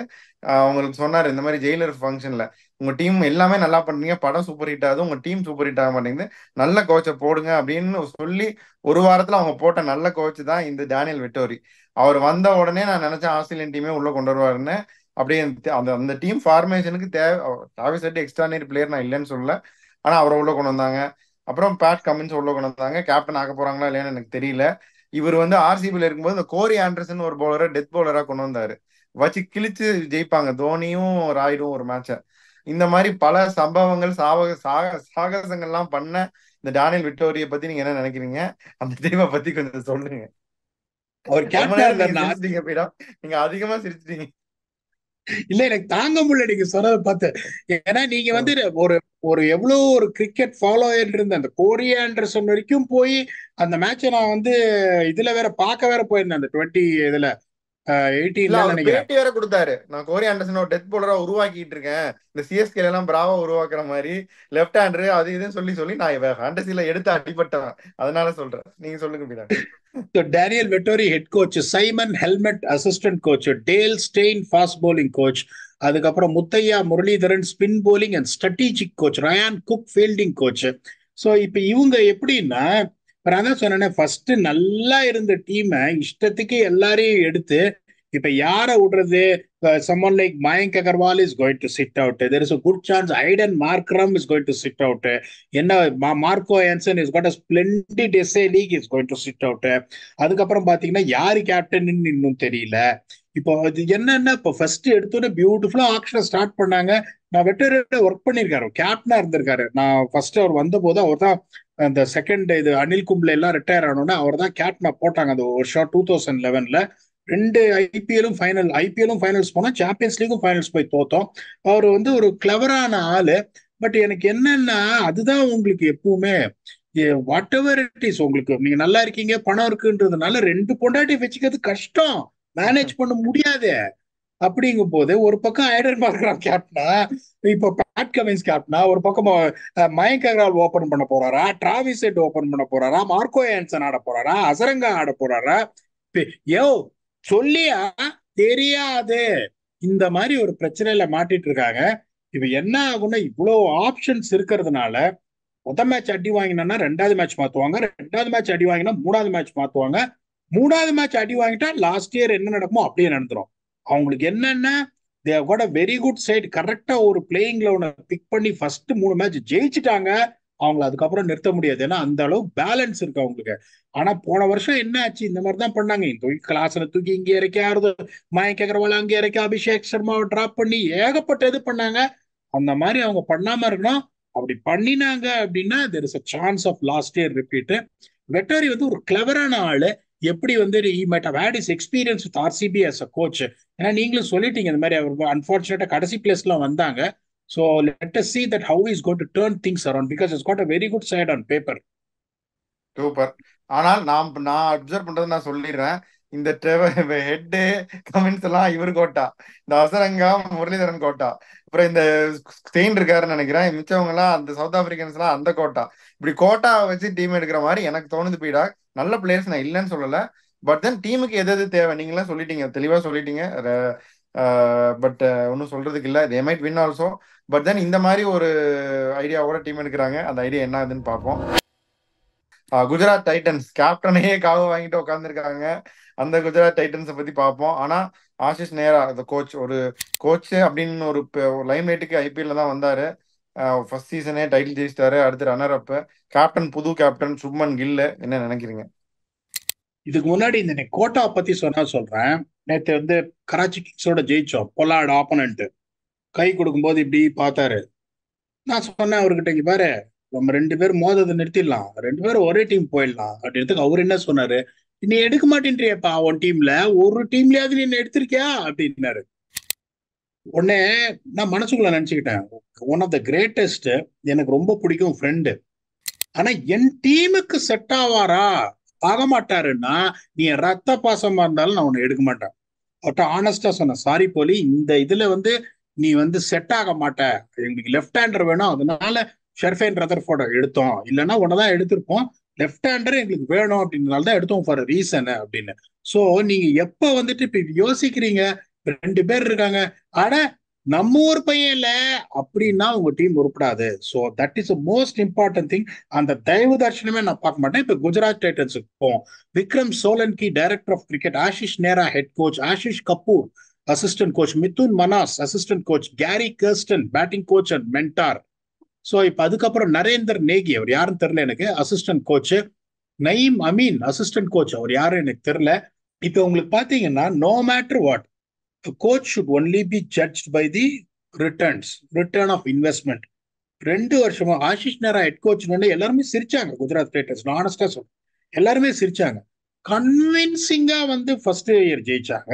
அவங்களுக்கு சொன்னாரு இந்த மாதிரி ஜெயிலர் ஃபங்க்ஷன்ல உங்க டீம் எல்லாமே நல்லா பண்றீங்க படம் சூப்பர் ஹிட் ஆகுது உங்க டீம் சூப்பர் ஹிட் ஆக மாட்டேங்குது நல்ல கோச்சை போடுங்க அப்படின்னு சொல்லி ஒரு வாரத்துல அவங்க போட்ட நல்ல கோச் தான் இந்த டேனியல் வெட்டோரி அவர் வந்த உடனே நான் நினைச்சேன் ஆஸ்திரேலியன் டீமே உள்ள கொண்டு வருவாருன்னு அப்படியே அந்த அந்த டீம் ஃபார்மேஷனுக்கு தேவை டிராவிஸ் ஹெட் எக்ஸ்ட்ரானரி பிளேயர் நான் இல்லைன்னு சொல்லல ஆனா அவரை உள்ள கொண்டு வந்தாங்க அப்புறம் பேட் கமின்ஸ் உள்ள கொண்டு வந்தாங்க கேப்டன் ஆக போறாங்களா இல்லையான்னு எனக்கு தெரியல இவர் வந்து ஆர்சிபியில் இருக்கும்போது இந்த கோரி ஆண்டர்சன் ஒரு பவுலரை டெத் பவுலரா கொண்டு வந்தாரு வச்சு கிழிச்சு ஜெயிப்பாங்க தோனியும் ராய்டும் ஒரு மேட்சை இந்த மாதிரி பல சம்பவங்கள் சாவக சாக சாகசங்கள்லாம் பண்ண இந்த டானியல் விக்டோரிய பத்தி நீங்க என்ன நினைக்கிறீங்க அந்த தெய்வ பத்தி கொஞ்சம் சொல்லுங்க அவர் சிரிச்சிட்டீங்க போயிடும் நீங்க அதிகமா சிரிச்சிட்டீங்க இல்ல எனக்கு தாங்க முடியல நீங்க சொன்னதை பார்த்து ஏன்னா நீங்க வந்து ஒரு ஒரு எவ்வளோ ஒரு கிரிக்கெட் ஃபாலோயர் இருந்த அந்த கோரியான்ற சொன்ன வரைக்கும் போய் அந்த மேட்சை நான் வந்து இதுல வேற பார்க்க வேற போயிருந்தேன் அந்த டுவெண்ட்டி இதுல பேட்டி கொடுத்தாரு நான் டெத் போலரா உருவாக்கிட்டு இருக்கேன் இந்த உருவாக்குற மாதிரி அது இதுன்னு சொல்லி சொல்லி நான் எடுத்து அதனால சொல்றேன் நீங்க Daniel Vettori head coach Simon Helmot assistant coach Dale Steyn fast coach அதுக்கப்புறம் Muttiah Muralitharan spin bowling and strategic coach Ryan Cook fielding coach so இப்போ இவங்க எப்படின்னா அப்புறம் அதான் சொன்னேன் ஃபர்ஸ்ட் நல்லா இருந்த டீமை இஷ்டத்துக்கு எல்லாரையும் எடுத்து இப்ப யார விடுறது someone like Mayank Agarwal is going to sit out there is a good chance Aiden Markram is going to sit out என்ன Marco Jansen is got a splendid SA league is going to sit out அதுக்கப்புறம் பாத்தீங்கன்னா யாரு captain இன்னும் தெரியல இப்போ அது என்னன்னா இப்போ ஃபர்ஸ்ட் எடுத்தோன்னே பியூட்டிஃபுல்லா ஆக்ஷனை ஸ்டார்ட் பண்ணாங்க நான் வெட்டரோட ஒர்க் பண்ணியிருக்காரு கேப்டனா இருந்திருக்காரு நான் ஃபர்ஸ்ட் அவர் வந்த போது அவர் தான் அந்த செகண்ட் இது அனில் கும்ப்ளே எல்லாம் ரிட்டையர் ஆனோடனே அவர் தான் கேப்டனா போட்டாங்க அந்த வருஷம் டூ தௌசண்ட் லெவன்ல ரெண்டு ஐபிஎலும் ஃபைனல் ஐபிஎலும் ஃபைனல்ஸ் போனா சாம்பியன்ஸ் லீக்கும் ஃபைனல்ஸ் போய் தோத்தோம் அவர் வந்து ஒரு கிளவரான ஆளு பட் எனக்கு என்னன்னா அதுதான் உங்களுக்கு எப்பவுமே வாட் எவர் இட் இஸ் உங்களுக்கு நீங்க நல்லா இருக்கீங்க பணம் இருக்குன்றதுனால ரெண்டு பொண்டாட்டி வச்சுக்கிறது கஷ்டம் மேனேஜ் பண்ண முடியாது அப்படிங்கும் போது ஒரு பக்கம் ஐடன் பார்க்கலாம் கேப்டனா இப்போ பேட் கமின்ஸ் கேப்டனா ஒரு பக்கம் மயங்க் அகர்வால் ஓபன் பண்ண போறாரா டிராவிஸ் செட் ஓபன் பண்ண போறாரா மார்க்கோ ஏன்சன் ஆட போறாரா அசரங்கா ஆட போறாரா யோ சொல்லியா தெரியாது இந்த மாதிரி ஒரு பிரச்சனையில மாட்டிட்டு இருக்காங்க இப்ப என்ன ஆகும்னா இவ்வளவு ஆப்ஷன்ஸ் இருக்கிறதுனால முத மேட்ச் அடி வாங்கினா ரெண்டாவது மேட்ச் மாத்துவாங்க ரெண்டாவது மேட்ச் அடி வாங்கினா மூணாவது மேட்ச் மாத்துவாங்க மூணாவது மேட்ச் அடி வாங்கிட்டா லாஸ்ட் இயர் என்ன நடக்குமோ அப்படியே நடந்துடும் அவங்களுக்கு என்னென்ன தேவ் கூட அ வெரி குட் சைடு கரெக்டா ஒரு பிளேயிங் லெவனை பிக் பண்ணி ஃபர்ஸ்ட் மூணு மேட்ச் ஜெயிச்சுட்டாங்க அவங்களை அதுக்கப்புறம் நிறுத்த முடியாது ஏன்னா அந்த அளவுக்கு பேலன்ஸ் இருக்கு அவங்களுக்கு ஆனா போன வருஷம் என்ன ஆச்சு இந்த மாதிரி தான் பண்ணாங்க தூக்கி கிளாஸ்ல தூக்கி இங்கே இறக்கி ஆறுது மயம் அகர்வால் அங்கே இறக்கி அபிஷேக் சர்மாவை டிராப் பண்ணி ஏகப்பட்ட இது பண்ணாங்க அந்த மாதிரி அவங்க பண்ணாம இருக்கணும் அப்படி பண்ணினாங்க அப்படின்னா there is a chance of last year repeat Vettori வந்து ஒரு கிளவரான ஆளு எப்படி வந்து is experience with RCB as a coach ஏன்னா நீங்களும் சொல்லிட்டீங்க இந்த மாதிரி அவர் அன்பார்ச்சுனேட்டா கடைசி பிளேஸ்லாம் வந்தாங்க so let us see that how is got to turn things around because it's got a very good side on paper super ஆனால் நான் நான் அப்சர்வ் பண்றது நான் சொல்லிடுறேன் இந்த ஹெட்டு கமெண்ட்ஸ் எல்லாம் இவர் கோட்டா இந்த அசரங்கா முரளிதரன் கோட்டா அப்புறம் இந்த ஸ்டெயின் இருக்காருன்னு நினைக்கிறேன் மிச்சவங்க எல்லாம் அந்த சவுத் ஆப்பிரிக்கன்ஸ் எல்லாம் அந்த கோட்டா இப்படி கோட்டா வச்சு டீம் எடுக்கிற மாதிரி எனக்கு தோணுது பீடா நல்ல பிளேயர்ஸ் நான் இல்லைன்னு சொல்லல பட் தென் டீமுக்கு எது எது தேவை நீங்களாம் சொல்லிட்டீங்க தெளிவா சொல்லிட்டீங்க பட் ஒன்றும் சொல்றதுக்கு இல்லை they might win also but then இந்த மாதிரி ஒரு ஐடியாவோட டீம் எடுக்கிறாங்க அந்த ஐடியா என்ன ஆகுதுன்னு பார்ப்போம் குஜராத் டைட்டன்ஸ் கேப்டனையே காவ வாங்கிட்டு உட்காந்துருக்காங்க அந்த குஜராத் டைட்டன்ஸை பத்தி பார்ப்போம் ஆனா ஆஷிஷ் நேரா அந்த கோச் ஒரு கோச் அப்படின்னு ஒரு லைம் லைட்டுக்கு ஐபிஎல்ல தான் வந்தாரு ஃபர்ஸ்ட் சீசனே டைட்டில் ஜெயிச்சிட்டாரு அடுத்து ரன்னர் அப்ப கேப்டன் புது கேப்டன் சுப்மன் கில்லு என்ன நினைக்கிறீங்க இதுக்கு முன்னாடி இந்த கோட்டா பத்தி சொன்னா சொல்றேன் நேற்று வந்து கராச்சி கிங்ஸோட ஜெயிச்சோம் பொலாட் ஆப்போனண்ட் கை கொடுக்கும்போது இப்படி பார்த்தாரு நான் சொன்னேன் அவர்கிட்ட இங்க பாரு நம்ம ரெண்டு பேரும் மோதத்தை நிறுத்திடலாம் ரெண்டு பேரும் ஒரே டீம் போயிடலாம் அப்படின்றதுக்கு அவர் என்ன சொன்னாரு நீ எடுக்க மாட்டேன்றியப்பா உன் டீம்ல ஒரு டீம்லயாவது நீ எடுத்திருக்கியா அப்படின்னாரு உடனே நான் மனசுக்குள்ள நினைச்சுக்கிட்டேன் ஒன் ஆஃப் த கிரேட்டஸ்ட் எனக்கு ரொம்ப பிடிக்கும் ஃப்ரெண்டு ஆனா என் டீமுக்கு செட் ஆவாரா ஆக மாட்டாருன்னா நீ ரத்த பாசமா இருந்தாலும் நான் உன்னை எடுக்க மாட்டேன் அவட்ட ஆனஸ்டா சொன்ன சாரி போலி இந்த இதுல வந்து நீ வந்து செட் ஆக மாட்ட எங்களுக்கு லெஃப்ட் ஹேண்டர் வேணும் அதனால ஷெர்ஃபைன் ரதர் போட்டோ எடுத்தோம் இல்லைன்னா உன்னதான் எடுத்திருப்போம் லெஃப்ட் ஹேண்டர் எங்களுக்கு வேணும் அப்படின்றதுனால தான் எடுத்தோம் ஃபார் ரீசன் அப்படின்னு ஸோ நீங்க எப்ப வந்துட்டு இப்ப யோசிக்கிறீங்க ரெண்டு பேர் இருக்காங்க ஆனா நம்ம ஊர் பையன் இல்ல அப்படின்னா உங்க டீம் உருப்படாது so that is most important thing அந்த தயவு தர்ஷனமே நான் பார்க்க மாட்டேன் இப்போ குஜராத் டைட்டன்ஸுக்கு போவோம் Vikram Solanki director of cricket Ashish Nehra head coach Ashish Kapoor assistant coach Mithun Manhas assistant coach Gary Kirsten batting coach and mentor so இப்போ அதுக்கப்புறம் நரேந்தர் நேகி அவர் யாருன்னு தெரில எனக்கு assistant coach Naeem Amin assistant coach அவர் யாரும் எனக்கு தெரில இப்போ உங்களுக்கு பார்த்தீங்கன்னா no matter what a coach should only be judged by the returns return of investment ரெண்டு வருஷமா ஆஷிஷ் நேரா ஹெட் கோச் எல்லாருமே சிரிச்சாங்க குஜராத் டைட்டன்ஸ் நான் ஆனஸ்டா சொல்றேன் எல்லாருமே சிரிச்சாங்க கன்வின்சிங்கா வந்து ஃபர்ஸ்ட் இயர் ஜெயிச்சாங்க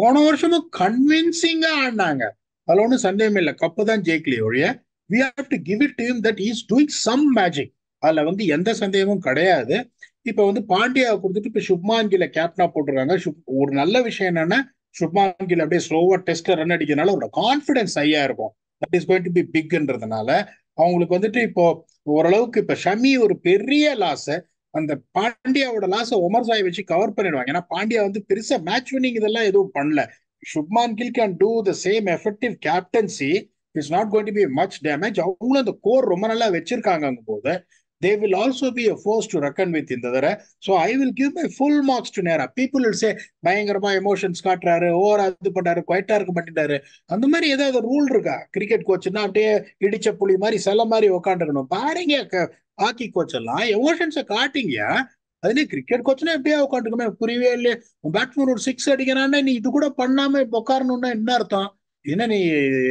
போன வருஷமும் கன்வின்சிங்கா ஆடினாங்க அதுல ஒன்றும் சந்தேகம் இல்லை கப்பு தான் ஜெயிக்கலையே ஒழிய we have to give it team that is doing some magic அதுல வந்து எந்த சந்தேகமும் கிடையாது இப்போ வந்து பாண்டியாவை கொடுத்துட்டு இப்போ சுப்மாஞ்சில கேப்டனா போட்டுருக்காங்க ஒரு நல்ல விஷயம் என்னன்னா சுப்மான் கில் அப்படியே ஸ்லோவா டெஸ்ட்ல ரன் அடிக்கிறதுனால அவரோட கான்பிடன்ஸ் ஹையா இருக்கும் that is going to be பிக்ன்றதுனால அவங்களுக்கு வந்துட்டு இப்போ ஓரளவுக்கு இப்ப ஷமி ஒரு பெரிய லாஸ் அந்த பாண்டியாவோட லாஸை ஒமர் சாய் வச்சு கவர் பண்ணிடுவாங்க ஏன்னா பாண்டியா வந்து பெருசா மேட்ச் வினிங் இதெல்லாம் எதுவும் பண்ணல Shubman Gill can do the same effective captaincy it's not going to be much damage அவங்களும் அந்த கோர் ரொம்ப நல்லா வச்சிருக்காங்க போது they will also be a force to reckon with இந்த தடவை so I will give my full marks to Nehra people will say பயங்கரமா emotions காட்டுறாரு ஓவர் இது பண்ணாரு குவைட்டா இருக்க மாட்டேன்டாரு அந்த மாதிரி ஏதாவது ரூல் இருக்கா கிரிக்கெட் கோச்சுன்னா அப்படியே இடிச்ச புலி மாதிரி சில மாதிரி உட்காந்துருக்கணும் பாருங்க ஹாக்கி கோச் எல்லாம் எமோஷன்ஸை காட்டிங்க அதுலேயே கிரிக்கெட் கோச்னா எப்படியா உட்காந்துருக்கோமே புரியவே இல்லையே பேட்ஸ்மேன் ஒரு சிக்ஸ் அடிக்கிறான்னா நீ இது கூட பண்ணாம உட்காரணும்னா என்ன அர்த்தம் என்ன நீ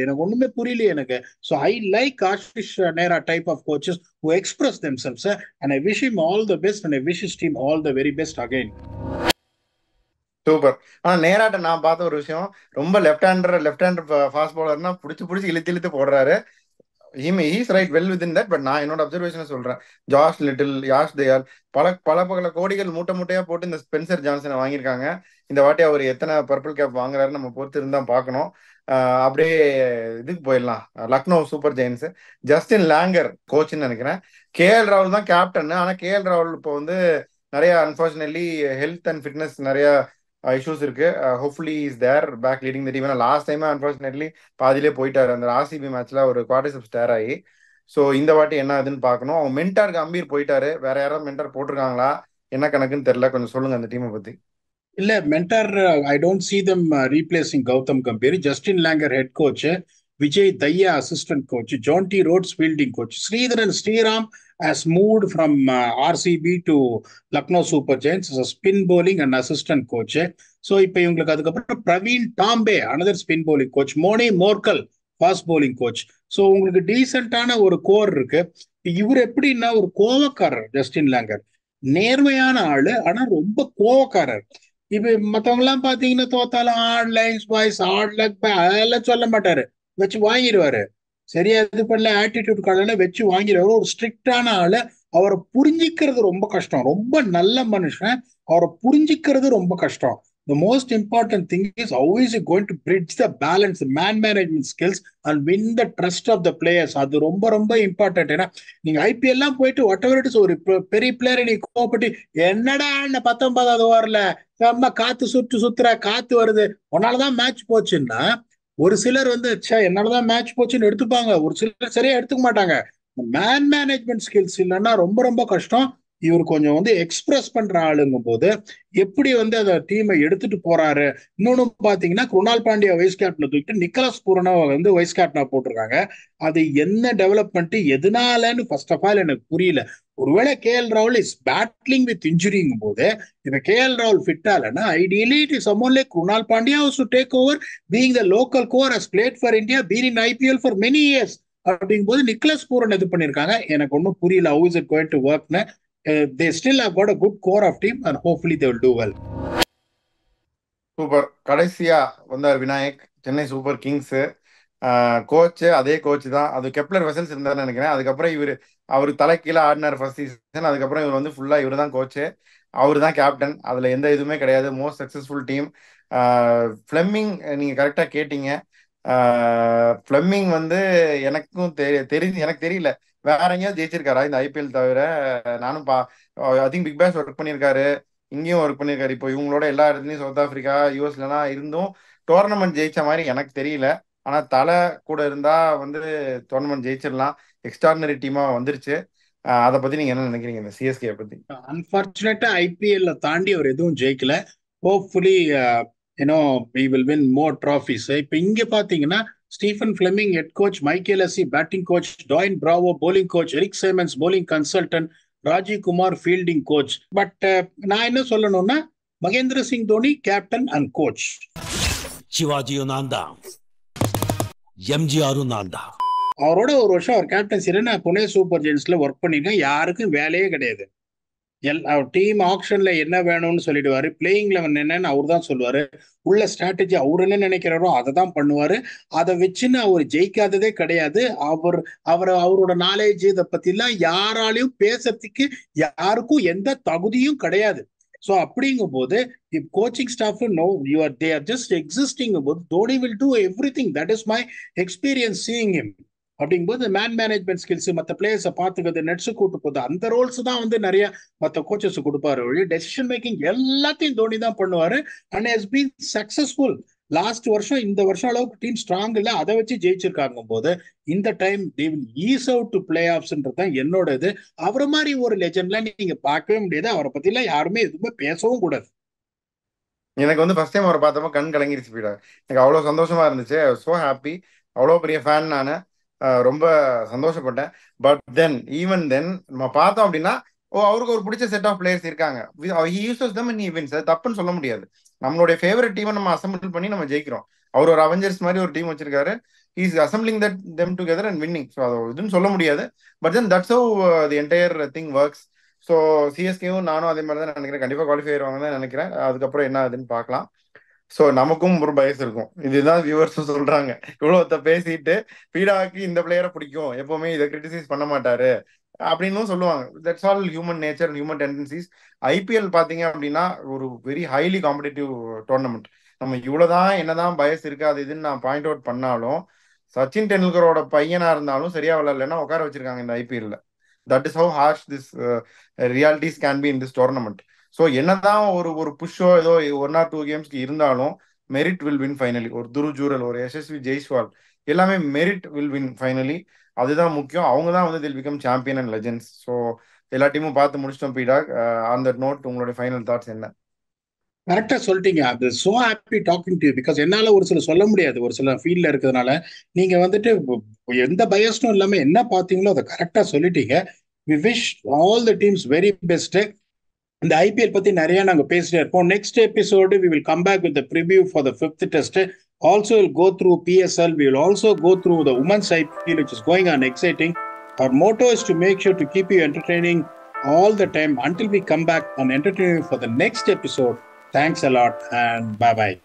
எனக்கு ஒண்ணுமே புரியலையே எனக்கு so I like Ashish Nehra type of coaches who express them selves and I wish him all the best and I wish his team all the very best again super ஆனா நேராட்ட நான் பார்த்த ஒரு விஷயம் ரொம்ப left hander left hander fast பவுலர்னா பிடிச்சி பிடிச்சி இழுத்து இழுத்து போடுறாரு he's right well with in that but நான் என்னோட அப்சர்வேஷன் சொல்றேன் ஜாஸ் லிட்டில் யாஷ் தயால் பல பல பல கோடிகள் மூட்டை மூட்டையா போட்டு இந்த ஸ்பென்சர் ஜான்சனை வாங்கியிருக்காங்க இந்த வாட்டி அவர் எத்தனை பர்பிள் கேப் வாங்குறாரு நம்ம பொறுத்து இருந்தா பாக்கணும் அப்படியே இதுக்கு போயிடலாம் Lucknow super giants Justin Langer கோச்னு நினைக்கிறேன் கே எல் ராகுல் தான் கேப்டன் ஆனா கே எல் ராகுல் இப்போ வந்து நிறைய அன்பார்ச்சுனேட்லி ஹெல்த் அண்ட் ஃபிட்னஸ் நிறைய இஷ்யூஸ் இருக்கு hopefully is there back leading team ஏன்னா லாஸ்ட் டைம் அன்பார்ச்சுனேட்லி பாதிலே போயிட்டாரு அந்த ஆர்சிபி மேட்ச்ல ஒரு குவார்டர்ஸ் ஸ்டேர் ஆகி ஸோ இந்த வாட்டி என்ன அதுன்னு பார்க்கணும் அவங்க மென்டாருக்கு அம்பீர் போயிட்டாரு வேற யாராவது மென்டார் போட்டிருக்காங்களா என்ன கணக்குன்னு தெரியல கொஞ்சம் சொல்லுங்க அந்த டீமை பத்தி இல்ல mentor I don't see them replacing Gautam Gambhir Justin Langer head coach Vijay Dahiya assistant coach Jonty Rhodes fielding coach Sridharan Sriram as move from R CB to Lucknow super giants spin a and assistant and so இப்போ இவங்களுக்கு அதுக்கப்புறம் Praveen Tambe another spin bowling coach மோனி Morkel fast bowling coach so உங்களுக்கு டீசென்டான ஒரு core இருக்கு இவர் எப்படின்னா ஒரு கோவக்காரர் ஜஸ்டின் லேங்கர் நேர்மையான ஆளு ஆனா ரொம்ப கோவக்காரர் இப்ப மத்தவங்கலாம் பாத்தீங்கன்னா தோத்தாலும் hard lines boys hard luck அதெல்லாம் சொல்ல மாட்டாரு வச்சு வாங்கிடுவாரு சரியா இது பண்ணல ஆட்டிடியூட் காலன வச்சு வாங்கிடுவாரு ஒரு ஸ்ட்ரிக்டான ஆளு அவரை புரிஞ்சிக்கிறது ரொம்ப கஷ்டம் ரொம்ப நல்ல மனுஷன் அவரை புரிஞ்சிக்கிறது ரொம்ப கஷ்டம் The most important thing is how is he going to bridge the balance, the man management skills and win the trust of அது ரொம்ப ரொம்ப இம்பார்ட்டன்ட் ஏன்னா நீங்க ஐபிஎல்லாம் போயிட்டு வாட் எவர் இட்ஸ் ஒரு பெரிய பிளேயரை நீ கோபப்பட்டு என்னடா என்ன பத்தொன்பதாவது ஓவரில் செம்ம காத்து சுற்று சுத்துற காத்து வருது உன்னாலதான் மேட்ச் போச்சுன்னா ஒரு சிலர் வந்து சே என்னாலதான் மேட்ச் போச்சுன்னு எடுத்துப்பாங்க ஒரு சிலர் சரியா எடுத்துக்க மாட்டாங்க மேன் மேனேஜ்மெண்ட் ஸ்கில்ஸ் இல்லைன்னா ரொம்ப ரொம்ப கஷ்டம் இவர் கொஞ்சம் வந்து எக்ஸ்பிரஸ் பண்ற ஆளுங்கும் போது எப்படி வந்து அந்த டீமை எடுத்துட்டு போறாரு இன்னொன்னு பாத்தீங்கன்னா குருணால் பாண்டியா வைஸ் கேப்டனை தூக்கிட்டு நிக்கலஸ் பூரணா வந்து வைஸ் கேப்டனா போட்டிருக்காங்க அது என்ன டெவலப்மெண்ட் எதனாலன்னு ஃபர்ஸ்ட் ஆஃப் ஆல் எனக்கு புரியல ஒருவேளை கே எல் ராகுல் இஸ் பேட்லிங் வித் இன்ஜுரிங்கும் போது இப்ப கே எல் ராகுல் ஃபிட் ஆலன்னா ideally it is someone like Krunal Pandya has to take over being the local core as played for India been in IPL for many years அப்படிங்கும் போது Nicholas Pooran இது பண்ணியிருக்காங்க எனக்கு ஒன்றும் புரியல how is it going to ஒர்க்னு Uh, they still have got a good core of team and hopefully they will do well super கடைசியா வந்தார் Vinayak Chennai super kings coach அதே கோச் தான் அது கெப்லர் வெசல்ஸ் இருந்தார்னு நினைக்கிறேன் அதுக்கப்புறம் இவர் அவர் தலைக்கீழே ஆடினார் ஃபர்ஸ்ட் சீசன் அதுக்கப்புறம் இவர் வந்து ஃபுல்லாக இவர் தான் கோச்சு அவர் தான் கேப்டன் அதில் எந்த இதுவுமே கிடையாது மோஸ்ட் சக்ஸஸ்ஃபுல் டீம் ஃப்ளெம்மிங் நீங்கள் கரெக்டாக கேட்டீங்க ஃப்ளெம்மிங் வந்து எனக்கும் தெரி தெரிஞ்சு எனக்கு தெரியல வேற எங்கேயாவது ஜெயிச்சிருக்காரா இந்த ஐபிஎல் தவிர நானும் பா I think big bash work பண்ணியிருக்காரு இங்கேயும் ஒர்க் பண்ணியிருக்காரு இப்போ இவங்களோட எல்லா இடத்துலையும் சவுத் ஆஃப்ரிக்கா யூஎஸ்லாம் இருந்தும் டோர்னமெண்ட் ஜெயிச்ச மாதிரி எனக்கு தெரியல ஆனா தலை கூட இருந்தா வந்து டோர்னமெண்ட் ஜெயிச்சிடலாம் எக்ஸ்ட்ரானரி டீமா வந்துருச்சு அத பத்தி நீங்க என்ன நினைக்கிறீங்க இந்த சிஎஸ்கே பத்தி அன்பார்ச்சுனேட்டா ஐபிஎல்ல தாண்டி அவர் எதுவும் ஜெயிக்கல hopefully you know we will win more trophies இப்போ இங்க பாத்தீங்கன்னா Stephen Fleming, head coach Michael Hussey batting coach Dwayne Bravo bowling coach Eric Simons bowling consultant Rajiv Kumar fielding coach but நான் என்ன சொல்லணும்னா Mahendra Singh Dhoni captain and coach சிவாஜியும் நான் தான் எம்ஜிஆரும் நான் தான் அவரோட ஒரு வருஷம் அவர் கேப்டன்சில நான் புனே சூப்பர் ஜெயின்ஸ்ல ஒர்க் பண்ணிருக்கேன் யாருக்கும் வேலையே கிடையாது எல் டீம் ஆக்ஷன்ல என்ன வேணும்னு சொல்லிடுவாரு பிளேயிங் லெவன் என்னன்னு அவர் தான் சொல்லுவாரு உள்ள ஸ்ட்ராட்டஜி அவர் என்ன நினைக்கிறாரோ அதை தான் பண்ணுவாரு அதை வச்சுன்னு அவர் ஜெயிக்காததே கிடையாது அவர் அவர் அவரோட நாலேஜ் இதை பத்திலாம் யாராலையும் பேசுறதுக்கு யாருக்கும் எந்த தகுதியும் கிடையாது ஸோ அப்படிங்கும் போது coaching staff no you are they are just existing போது Dhoni will do everything that is my experience seeing him அப்படிங்கும் போது மேன் மேனேஜ்மெண்ட் ஸ்கில்ஸ் மற்ற பிளேயர்ஸை பார்த்துக்கிறது நெட்ஸு கூட்டு போது அந்த ரோல்ஸ் தான் வந்து நிறைய மற்ற கோச்சஸ் கொடுப்பாரு வழி டெசிஷன் மேக்கிங் எல்லாத்தையும் தோனி தான் பண்ணுவாரு and has been successful last வருஷம் இந்த வருஷம் அளவுக்கு டீம் ஸ்ட்ராங் இல்லை அதை வச்சு ஜெயிச்சிருக்காங்க போது இந்த time is out to play ஆஃப்ஸ்ன்றது தான் என்னோட இது அவரை மாதிரி ஒரு லெஜண்ட்லாம் நீங்க பார்க்கவே முடியாது அவரை பத்திலாம் யாருமே எதுவுமே பேசவும் கூடாது எனக்கு வந்து ஃபர்ஸ்ட் டைம் அவரை பார்த்தப்போ கண் கலங்கிருச்சு போயிடா எனக்கு அவ்வளோ சந்தோஷமா இருந்துச்சு ஸோ ஹாப்பி அவ்வளோ பெரிய ஃபேன் நான் ரொம்ப சந்தோஷப்பட்டேன் பட் தென் ஈவன் தென் நம்ம பார்த்தோம் அப்படின்னா ஓ அவருக்கு ஒரு பிடிச்ச செட் ஆஃப் பிளேயர்ஸ் இருக்காங்க தம் தப்புன்னு சொல்ல முடியாது நம்மளுடைய ஃபேவரட் டீமை நம்ம அசம்பிள் பண்ணி நம்ம ஜெயிக்கிறோம் அவர் ஒரு அவெஞ்சர்ஸ் மாதிரி ஒரு டீம் வச்சிருக்காரு is assembling that them together and winning so அது இதுன்னு சொல்ல முடியாது but then that's how the entire thing works so சிஎஸ்கேவும் நானும் அதே மாதிரி தான் நினைக்கிறேன் கண்டிப்பாக குவாலிஃபை ஆயிடுவாங்க தான் நினைக்கிறேன் அதுக்கப்புறம் என்ன ஆகுதுன்னு பார்க்கலாம் ஸோ நமக்கும் ஒரு பயஸ் இருக்கும் இதுதான் வியூவர்ஸ் சொல்றாங்க இவ்வளவு பேசிட்டு பீடாக்கு இந்த பிளேயரை பிடிக்கும் எப்பவுமே இதை கிரிட்டிசைஸ் பண்ண மாட்டாரு அப்படின்னும் சொல்லுவாங்க that's all human nature human tendencies IPL பார்த்தீங்க அப்படின்னா ஒரு வெரி ஹைலி காம்படிட்டிவ் டோர்னமெண்ட் நம்ம இவ்வளவுதான் என்னதான் பயஸ் இருக்காது இதுன்னு நான் பாயிண்ட் அவுட் பண்ணாலும் சச்சின் டெண்டுல்கரோட பையனா இருந்தாலும் சரியா விளையாடலன்னா உட்கார வச்சிருக்காங்க இந்த ஐபிஎல்ல that is how harsh this realities can be in this tournament so என்னதான் ஒரு ஒரு புஷ்ஷோ ஏதோ ஒன் ஆர் டூ கேம்ஸ்க்கு இருந்தாலும் மெரிட் வில் வின் ஃபைனலி ஒரு துரு ஜூரல் ஒரு எஸ்எஸ்வி ஜெய்ஸ்வால் எல்லாமே மெரிட் வில் வின் ஃபைனலி அதுதான் முக்கியம் அவங்க தான் வந்து till become champion and legends so எல்லா டீமும் பார்த்து முடிச்சிட்டோம் பீடா அந்த நோட் உங்களுடைய ஃபைனல் தாட்ஸ் என்ன கரெக்டா சொல்லிட்டீங்க அது so happy talking to because என்னால ஒரு சில சொல்ல முடியாது ஒரு சில ஃபீல்ட்ல இருக்கிறதுனால நீங்க வந்துட்டு எந்த பயஸ்டும் இல்லாம என்ன பாத்தீங்களோ அதை கரெக்டா சொல்லிட்டீங்க we wish all the teams very best இந்த ஐபிஎல் பத்தி நிறைய நாங்க பேசிட்டே இருப்போம் next episode we will come back with preview for the fifth test also will go through PSL we will also go through the women's IPL which is going on exciting our motto is to make sure to keep you entertaining all the time until we come back on entertaining for the next episode thanks a lot and bye bye